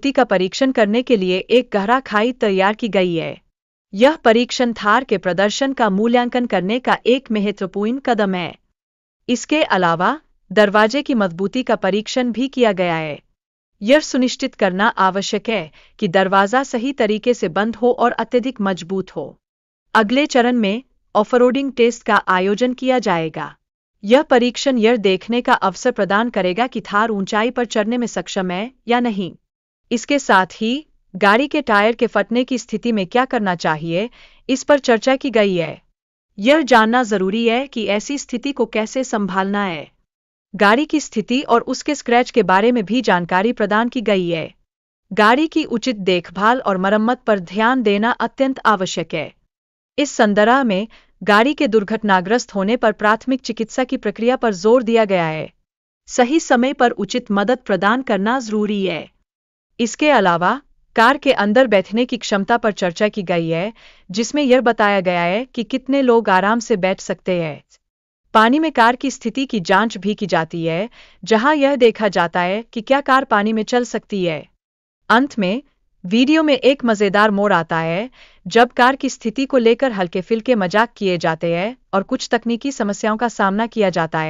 शक्ति का परीक्षण करने के लिए एक गहरा खाई तैयार की गई है यह परीक्षण थार के प्रदर्शन का मूल्यांकन करने का एक महत्वपूर्ण कदम है इसके अलावा दरवाजे की मजबूती का परीक्षण भी किया गया है यह सुनिश्चित करना आवश्यक है कि दरवाजा सही तरीके से बंद हो और अत्यधिक मजबूत हो अगले चरण में ऑफरोडिंग टेस्ट का आयोजन किया जाएगा यह परीक्षण यह देखने का अवसर प्रदान करेगा कि थार ऊंचाई पर चढ़ने में सक्षम है या नहीं इसके साथ ही गाड़ी के टायर के फटने की स्थिति में क्या करना चाहिए इस पर चर्चा की गई है यह जानना जरूरी है कि ऐसी स्थिति को कैसे संभालना है गाड़ी की स्थिति और उसके स्क्रैच के बारे में भी जानकारी प्रदान की गई है गाड़ी की उचित देखभाल और मरम्मत पर ध्यान देना अत्यंत आवश्यक है इस संदर्भ में गाड़ी के दुर्घटनाग्रस्त होने पर प्राथमिक चिकित्सा की प्रक्रिया पर जोर दिया गया है सही समय पर उचित मदद प्रदान करना जरूरी है इसके अलावा कार के अंदर बैठने की क्षमता पर चर्चा की गई है जिसमें यह बताया गया है कि कितने लोग आराम से बैठ सकते हैं पानी में कार की स्थिति की जांच भी की जाती है जहां यह देखा जाता है कि क्या कार पानी में चल सकती है अंत में वीडियो में एक मजेदार मोड़ आता है जब कार की स्थिति को लेकर हल्के फिलके मजाक किए जाते हैं और कुछ तकनीकी समस्याओं का सामना किया जाता है